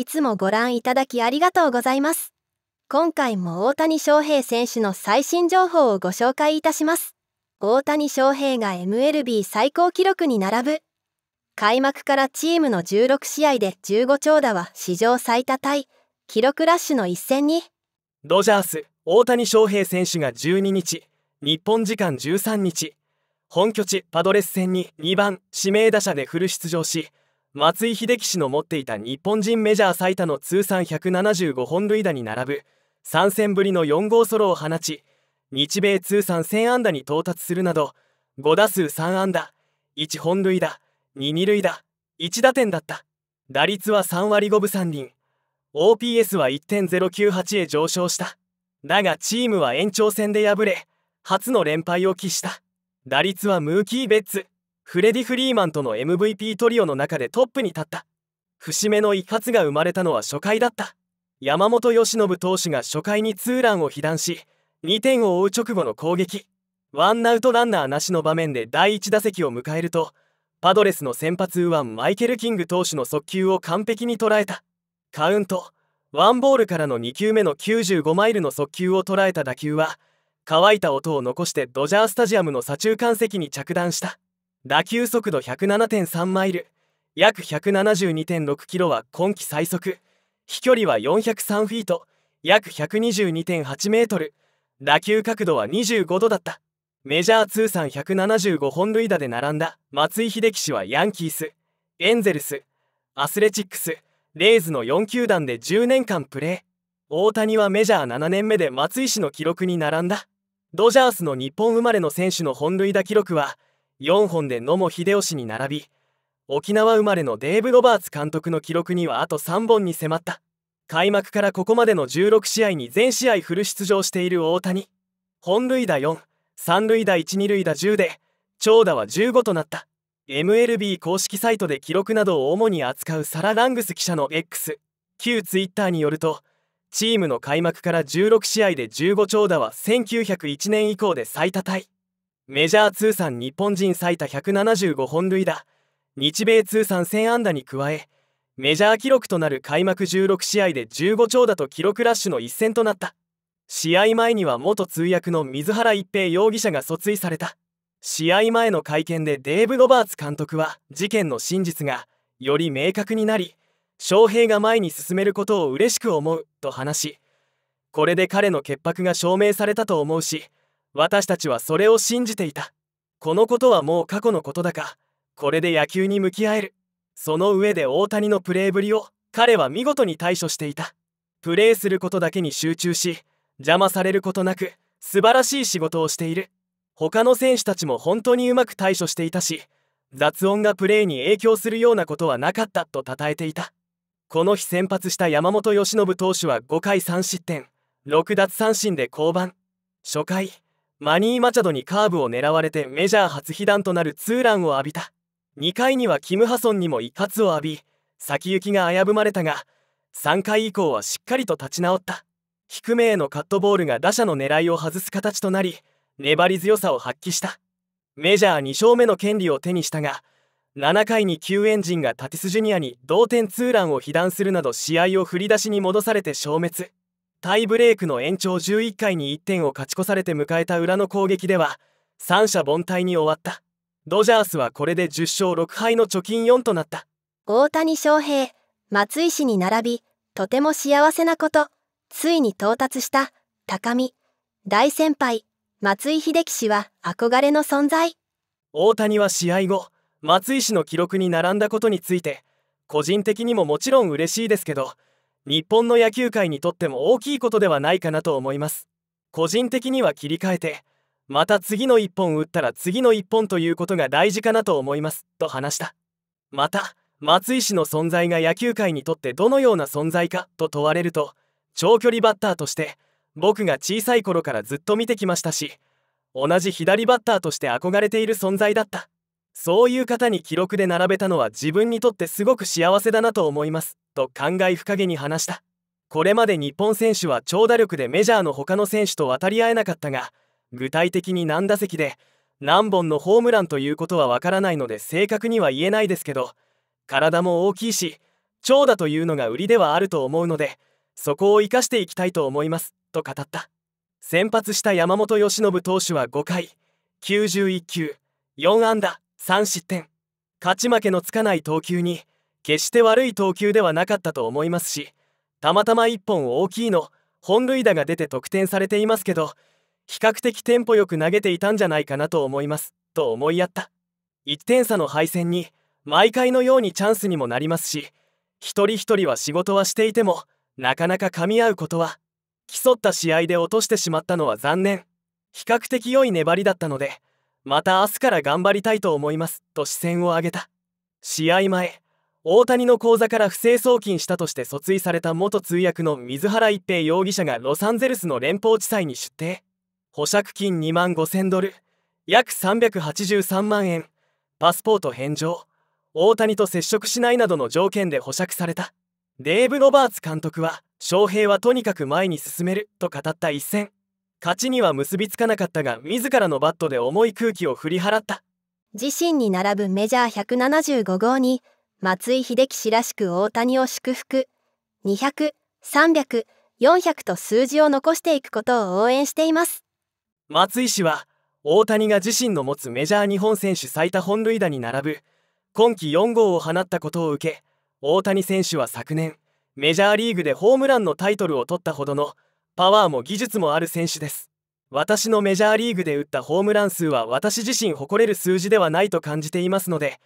いつもご覧いただきありがとうございます。今回も大谷翔平選手の最新情報をご紹介いたします。大谷翔平が MLB 最高記録に並ぶ。開幕からチームの16試合で15長打は史上最多タイ、記録ラッシュの一戦に。ドジャース、大谷翔平選手が12日、日本時間13日、本拠地パドレス戦に2番指名打者でフル出場し、松井秀喜氏の持っていた日本人メジャー最多の通算175本塁打に並ぶ3戦ぶりの4号ソロを放ち日米通算1000安打に到達するなど5打数3安打1本塁打2二塁打1打点だった打率は3割5分3厘 OPS は1.098へ上昇しただがチームは延長戦で敗れ初の連敗を喫した打率はムーキー・ベッツフレディ・フリーマンとの MVP トリオの中でトップに立った節目の一発が生まれたのは初回だった山本由伸投手が初回にツーランを被弾し2点を追う直後の攻撃ワンアウトランナーなしの場面で第1打席を迎えるとパドレスの先発右腕マイケル・キング投手の速球を完璧に捉えたカウントワンボールからの2球目の95マイルの速球を捉えた打球は乾いた音を残してドジャースタジアムの左中間席に着弾した打球速度107.3マイル約172.6キロは今季最速飛距離は403フィート約122.8メートル打球角度は25度だったメジャー通算175本塁打で並んだ松井秀喜氏はヤンキースエンゼルスアスレチックスレイズの4球団で10年間プレー大谷はメジャー7年目で松井氏の記録に並んだドジャースの日本生まれの選手の本塁打記録は4本で野茂英雄に並び沖縄生まれのデーブ・ロバーツ監督の記録にはあと3本に迫った開幕からここまでの16試合に全試合フル出場している大谷本塁打4三塁打1、二塁打10で長打は15となった MLB 公式サイトで記録などを主に扱うサラ・ラングス記者の X 旧 Twitter によるとチームの開幕から16試合で15長打は1901年以降で最多タイメジャー通算日本人最多175本塁打日米通算1000安打に加えメジャー記録となる開幕16試合で15長打と記録ラッシュの一戦となった試合前には元通訳の水原一平容疑者が訴追された試合前の会見でデーブ・ロバーツ監督は事件の真実がより明確になり翔平が前に進めることを嬉しく思うと話しこれで彼の潔白が証明されたと思うし私たちはそれを信じていたこのことはもう過去のことだかこれで野球に向き合えるその上で大谷のプレーぶりを彼は見事に対処していたプレーすることだけに集中し邪魔されることなく素晴らしい仕事をしている他の選手たちも本当にうまく対処していたし雑音がプレーに影響するようなことはなかったと称えていたこの日先発した山本由伸投手は5回3失点6奪三振で降板初回マニー・マチャドにカーブを狙われてメジャー初被弾となるツーランを浴びた2回にはキム・ハソンにも一発を浴び先行きが危ぶまれたが3回以降はしっかりと立ち直った低めへのカットボールが打者の狙いを外す形となり粘り強さを発揮したメジャー2勝目の権利を手にしたが7回に救援陣がタティスジュニアに同点ツーランを被弾するなど試合を振り出しに戻されて消滅タイブレークの延長11回に1点を勝ち越されて迎えた裏の攻撃では三者凡退に終わったドジャースはこれで10勝6敗の貯金4となった大谷翔平松井氏に並びとても幸せなことついに到達した高見大先輩松井秀喜氏は憧れの存在大谷は試合後松井氏の記録に並んだことについて個人的にももちろん嬉しいですけど日本の野球界にとっても大きいことではないかなと思います個人的には切り替えてまた次の1本打ったら次の1本ということが大事かなと思いますと話したまた松井氏の存在が野球界にとってどのような存在かと問われると長距離バッターとして僕が小さい頃からずっと見てきましたし同じ左バッターとして憧れている存在だったそういう方に記録で並べたのは自分にとってすごく幸せだなと思いますと感慨深げに話したこれまで日本選手は長打力でメジャーの他の選手と渡り合えなかったが具体的に何打席で何本のホームランということはわからないので正確には言えないですけど体も大きいし長打というのが売りではあると思うのでそこを生かしていきたいと思いますと語った先発した山本由伸投手は5回91球4安打3失点勝ち負けのつかない投球に決して悪い投球ではなかったと思いますしたまたま1本大きいの本塁打が出て得点されていますけど比較的テンポよく投げていたんじゃないかなと思いますと思いやった1点差の敗戦に毎回のようにチャンスにもなりますし一人一人は仕事はしていてもなかなか噛み合うことは競った試合で落としてしまったのは残念比較的良い粘りだったのでまた明日から頑張りたいと思いますと視線を上げた試合前大谷の口座から不正送金したとして訴追された元通訳の水原一平容疑者がロサンゼルスの連邦地裁に出廷保釈金2万5000ドル約383万円パスポート返上大谷と接触しないなどの条件で保釈されたデーブ・ロバーツ監督は翔平はとにかく前に進めると語った一戦勝ちには結びつかなかったが自らのバットで重い空気を振り払った自身に並ぶメジャー175号に松井秀喜氏らしく大谷を祝福200300 400と数字を残していくことを応援しています松井氏は大谷が自身の持つメジャー日本選手最多本塁打に並ぶ今季4号を放ったことを受け大谷選手は昨年メジャーリーグでホームランのタイトルを取ったほどのパワーも技術もある選手です私のメジャーリーグで打ったホームラン数は私自身誇れる数字ではないと感じていますので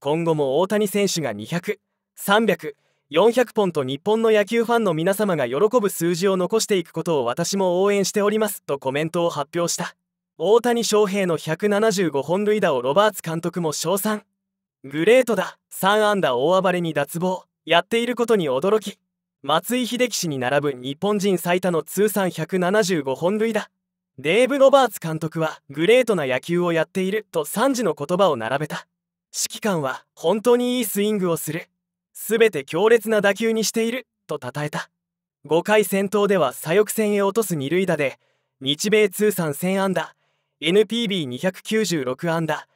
今後も大谷選手が200、300、400本と日本の野球ファンの皆様が喜ぶ数字を残していくことを私も応援しておりますとコメントを発表した大谷翔平の175本塁打をロバーツ監督も称賛グレートだ3安打大暴れに脱帽やっていることに驚き松井秀喜氏に並ぶ日本人最多の通算175本塁打デーブ・ロバーツ監督はグレートな野球をやっていると3時の言葉を並べた指揮官は本当にいいスイングをする全て強烈な打球にしていると称えた5回戦闘では左翼戦へ落とす二塁打で日米通算1000安打 NPB296 安打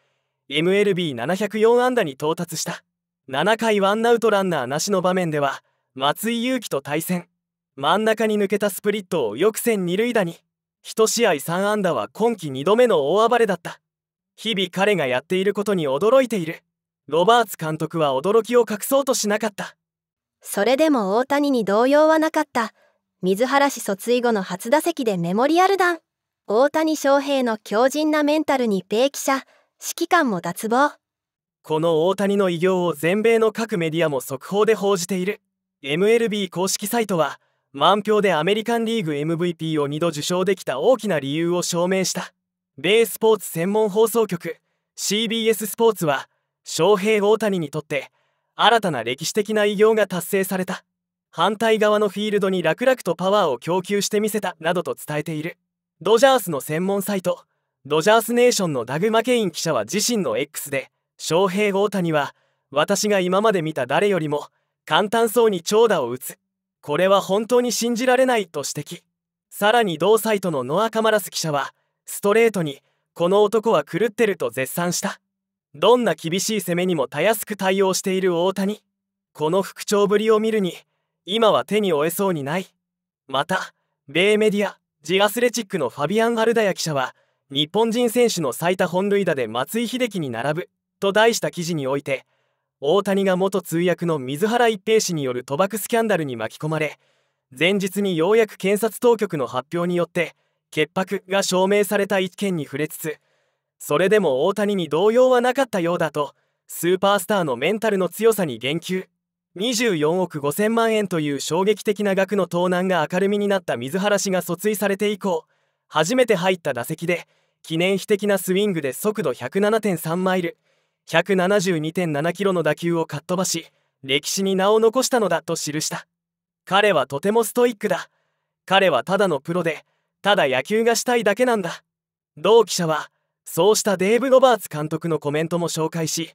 MLB704 安打に到達した7回ワンアウトランナーなしの場面では松井裕樹と対戦真ん中に抜けたスプリットを翌戦二塁打に1試合3安打は今季2度目の大暴れだった日々彼がやっていることに驚いているロバーツ監督は驚きを隠そうとしなかったそれでも大谷に動揺はなかった水原氏卒以後の初打席でメモリアル弾大谷翔平の強靭なメンタルに米記者指揮官も脱帽この大谷の偉業を全米の各メディアも速報で報じている MLB 公式サイトは満票でアメリカンリーグ MVP を2度受賞できた大きな理由を証明した米スポーツ専門放送局 CBS スポーツは翔平大谷にとって新たな歴史的な偉業が達成された反対側のフィールドに楽々とパワーを供給してみせたなどと伝えているドジャースの専門サイトドジャースネーションのダグ・マケイン記者は自身の X で翔平大谷は私が今まで見た誰よりも簡単そうに長打を打つこれは本当に信じられないと指摘さらに同サイトのノア・カマラス記者はストレートにこの男は狂ってると絶賛したどんな厳しい攻めにもたやすく対応している大谷この復調ぶりを見るに今は手に負えそうにないまた米メディアジアスレチックのファビアン・アルダヤ記者は日本人選手の最多本塁打で松井秀喜に並ぶと題した記事において大谷が元通訳の水原一平氏による賭博スキャンダルに巻き込まれ前日にようやく検察当局の発表によって潔白が証明された一件に触れつつそれでも大谷に動揺はなかったようだとスーパースターのメンタルの強さに言及24億5000万円という衝撃的な額の盗難が明るみになった水原氏が訴追されて以降初めて入った打席で記念碑的なスイングで速度107.3マイル172.7キロの打球をかっ飛ばし歴史に名を残したのだと記した彼はとてもストイックだ彼はただのプロでただ野球がしたいだけなんだ同記者はそうしたデーブ・ロバーツ監督のコメントも紹介し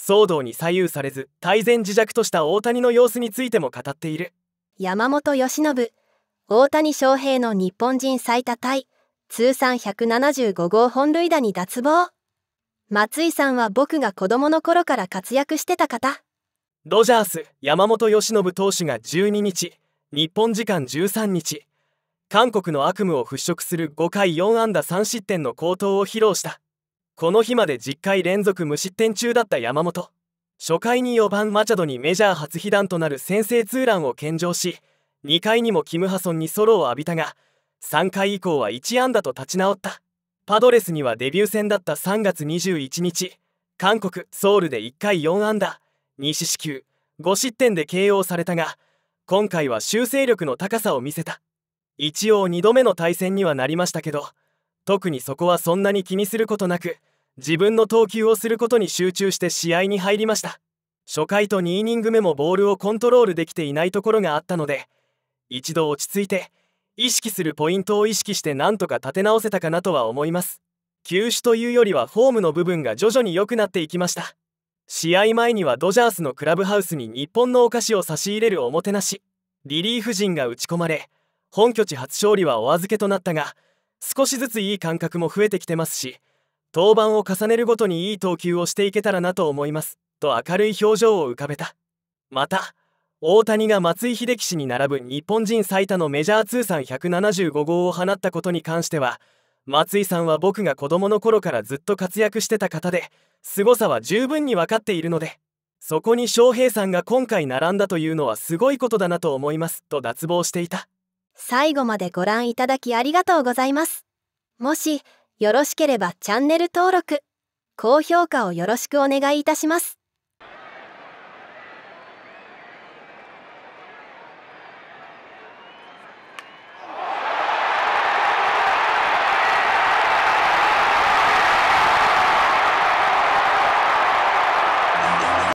騒動に左右されず泰然自若とした大谷の様子についても語っている山本由伸大谷翔平の日本人最多タイ通算175号本塁打に脱帽松井さんは僕が子供の頃から活躍してた方ドジャース山本由伸投手が12日日本時間13日韓国の悪夢を払拭する5回4安打3失点の好投を披露したこの日まで10回連続無失点中だった山本初回に4番マチャドにメジャー初被弾となる先制ツーランを献上し2回にもキム・ハソンにソロを浴びたが3回以降は1安打と立ち直ったパドレスにはデビュー戦だった3月21日韓国ソウルで1回4安打2四死球5失点で KO されたが今回は修正力の高さを見せた一応2度目の対戦にはなりましたけど特にそこはそんなに気にすることなく自分の投球をすることに集中して試合に入りました初回と2イニング目もボールをコントロールできていないところがあったので一度落ち着いて意識するポイントを意識してなんとか立て直せたかなとは思います球種というよりはフォームの部分が徐々に良くなっていきました試合前にはドジャースのクラブハウスに日本のお菓子を差し入れるおもてなしリリーフ陣が打ち込まれ本拠地初勝利はお預けとなったが少しずついい感覚も増えてきてますし登板を重ねるごとにいい投球をしていけたらなと思いますと明るい表情を浮かべたまた大谷が松井秀喜氏に並ぶ日本人最多のメジャー通算175号を放ったことに関しては松井さんは僕が子供の頃からずっと活躍してた方で凄さは十分に分かっているのでそこに翔平さんが今回並んだというのはすごいことだなと思いますと脱帽していた最後までご覧いただきありがとうございますもしよろしければチャンネル登録高評価をよろしくお願いいたします